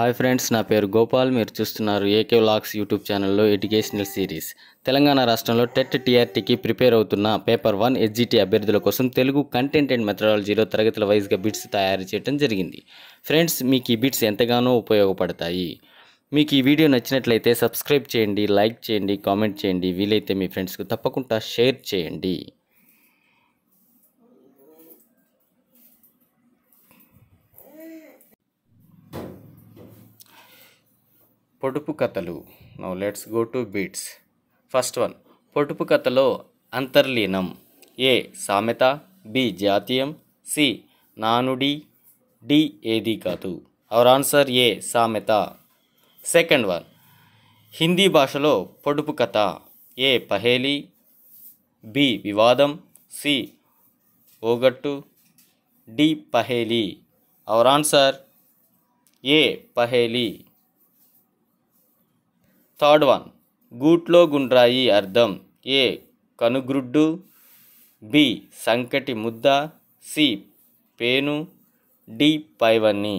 hi friends నా పేరు గోపాల్ మీరు చూస్తున్నారు ఏకే వ్లాగ్స్ యూట్యూబ్ ఛానల్లో ఎడ్యుకేషనల్ సిరీస్ తెలంగాణ రాష్ట్రంలో టెట్ టీఆర్టీకి ప్రిపేర్ అవుతున్న పేపర్ వన్ ఎస్జిటి అభ్యర్థుల కోసం తెలుగు కంటెంట్ అండ్ మెథడాలజీలో తరగతుల వైజ్గా బిట్స్ తయారు చేయడం జరిగింది ఫ్రెండ్స్ మీకు ఈ బిట్స్ ఎంతగానో ఉపయోగపడతాయి మీకు ఈ వీడియో నచ్చినట్లయితే సబ్స్క్రైబ్ చేయండి లైక్ చేయండి కామెంట్ చేయండి వీలైతే మీ ఫ్రెండ్స్కు తప్పకుండా షేర్ చేయండి పొడుపు కథలు now let's go to bits first one పొడుపు కథలో అంతర్లీనం ఏ సామెత బి జాతీయం సి నానుడి డి ఏది కాదు అవర్ ఆన్సర్ ఏ సామెత సెకండ్ వన్ హిందీ భాషలో పొడుపు కథ ఏ పహేలి బి వివాదం సి ఓగట్టు డి పహేలి అవర్ ఆన్సర్ ఏ పహేలి థర్డ్ వన్ గూట్లో గుండ్రాయి అర్థం ఏ కనుగ్రుడ్డు బి సంకటి ముద్ద సి పేను డి పైవన్ని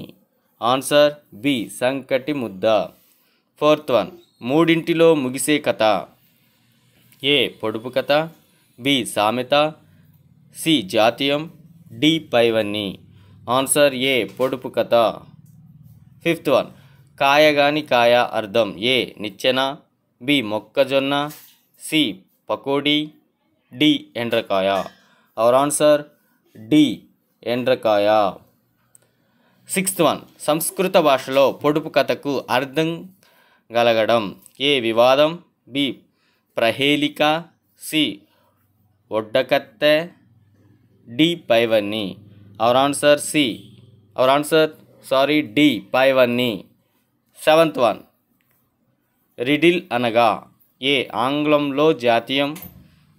ఆన్సర్ బి సంకటి ముద్ద ఫోర్త్ వన్ మూడింటిలో ముగిసే కథ ఏ పొడుపు కథ బి సామెత సి జాతీయం డి పైవన్ని ఆన్సర్ ఏ పొడుపు కథ ఫిఫ్త్ వన్ కాయగాని కాయ అర్థం ఏ నిచ్చెన బి మొక్కజొన్న సి పకోడీ డి ఎండ్రకాయ అవర్ ఆన్సర్ డి ఎండ్రకాయ సిక్స్త్ వన్ సంస్కృత భాషలో పొడుపు కథకు అర్థం గలగడం ఏ వివాదం బి ప్రహేళిక సి ఒడ్డకత్తె డి పైవన్ని our answer C our answer sorry D పైవన్నీ సెవెంత్ వన్ రిడిల్ అనగా ఏ ఆంగ్లంలో జాతీయం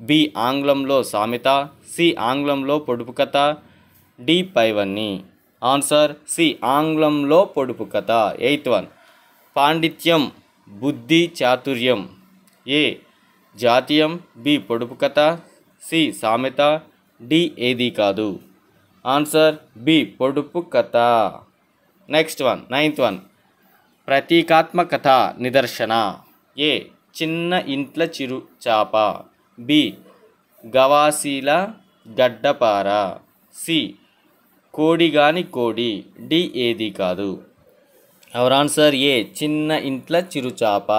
బి ఆంగ్లంలో సామెత సి ఆంగ్లంలో పొడుపు కథ డి పైవన్ని ఆన్సర్ సి ఆంగ్లంలో పొడుపు కథ ఎయిత్ వన్ పాండిత్యం బుద్ధి చాతుర్యం ఏ జాతీయం బి పొడుపు కథ సి సామెత డి ఏది కాదు ఆన్సర్ బి పొడుపు కథ నెక్స్ట్ వన్ నైన్త్ వన్ ప్రతీకాత్మకత నిదర్శన ఏ చిన్న ఇంట్ల చిరు చాప బి గవాసీల గడ్డపార సి కోడిగాని కోడి డి ఏది కాదు అవర్ ఆన్సర్ ఏ చిన్న ఇంట్ల చిరుచాప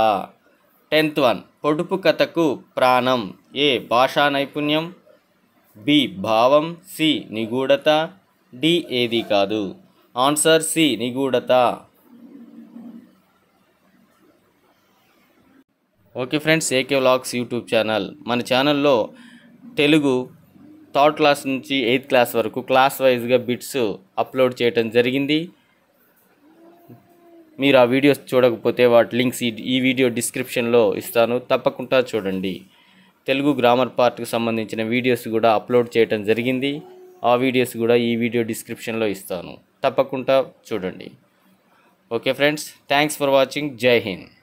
టెన్త్ వన్ పొడుపు కథకు ప్రాణం ఏ భాషా నైపుణ్యం బి భావం సి నిగూఢత డి ఏది కాదు ఆన్సర్ సి నిగూఢత okay friends AK vlogs YouTube channel మన ఛానల్లో తెలుగు థర్డ్ క్లాస్ నుంచి ఎయిత్ క్లాస్ వరకు క్లాస్ వైజ్గా బిట్స్ అప్లోడ్ చేయటం జరిగింది మీరు ఆ వీడియోస్ చూడకపోతే వాటి లింక్స్ ఈ వీడియో డిస్క్రిప్షన్లో ఇస్తాను తప్పకుండా చూడండి తెలుగు గ్రామర్ పార్ట్కి సంబంధించిన వీడియోస్ కూడా అప్లోడ్ చేయటం జరిగింది ఆ వీడియోస్ కూడా ఈ వీడియో డిస్క్రిప్షన్లో ఇస్తాను తప్పకుండా చూడండి okay friends thanks for watching Jai Hind